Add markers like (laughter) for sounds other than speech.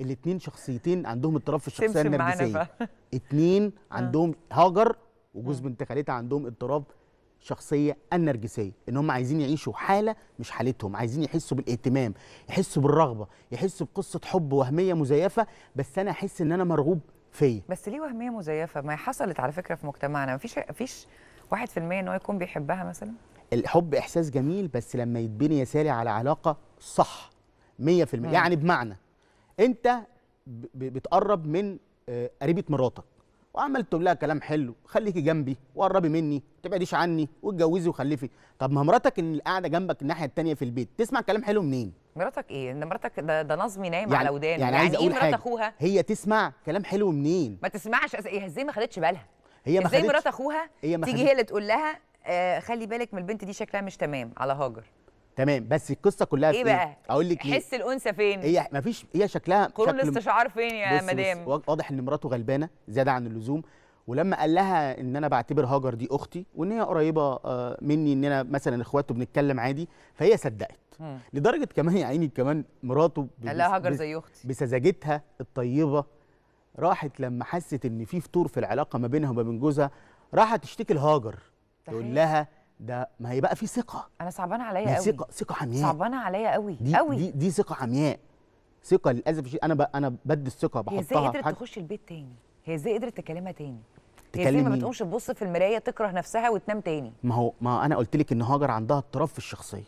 الاثنين شخصيتين عندهم اضطراب في الشخصيه النرجسيه (laughs) اثنين آه. عندهم هاجر وجوز آه. بنت خالتها عندهم اضطراب شخصيه النرجسيه ان هم عايزين يعيشوا حاله مش حالتهم عايزين يحسوا بالاهتمام يحسوا بالرغبه يحسوا بقصه حب وهميه مزيفه بس انا احس ان انا مرغوب فيا بس ليه وهميه مزيفه ما حصلت على فكره في مجتمعنا ما فيش فيش 1% ان هو يكون بيحبها مثلا الحب احساس جميل بس لما يتبني يا سالي على علاقه صح 100% يعني بمعنى انت بتقرب من آه، قريبه مراتك وعملت تقول لها كلام حلو خليكي جنبي وقربي مني ما تبعديش عني واتجوزي وخلفي طب ما مراتك اللي قاعده جنبك الناحيه الثانيه في البيت تسمع كلام حلو منين مراتك ايه ان مراتك ده, ده نظمي نايم يعني على ودانه يعني, يعني ايه مرات اخوها هي تسمع كلام حلو منين ما تسمعش ايه ازاي ما خدتش بالها هي ما ازاي مرات اخوها هي ما تيجي هي اللي تقول لها آه خلي بالك من البنت دي شكلها مش تمام على هاجر تمام بس القصه كلها ايه, إيه؟ بقى؟ اقول لك حس الانثى فين؟ هي مفيش هي شكلها قرون شكل الاستشعار فين يا مدام؟ واضح ان مراته غلبانه زياده عن اللزوم ولما قال لها ان انا بعتبر هاجر دي اختي وان هي قريبه آه، مني ان انا مثلا اخواته بنتكلم عادي فهي صدقت لدرجه كمان يا عيني كمان مراته قال لها هاجر زي اختي بسذاجتها الطيبه راحت لما حست ان في فتور في العلاقه ما بينها وما بين جوزها راحت تشتكي لهاجر تقول لها ده ما هي بقى في ثقه انا صعبان عليا قوي ثقه ثقه عمياء صعبانه عليا قوي دي قوي دي, دي ثقه عمياء ثقه للاسف انا انا بدي الثقه بحطها هي ازاي قدرت تخش البيت تاني هي ازاي قدرت تكلمها تاني تكلمي ما بتقومش تبص في المرايه تكره نفسها وتنام تاني ما هو ما انا قلت لك ان هاجر عندها اضطراب في الشخصيه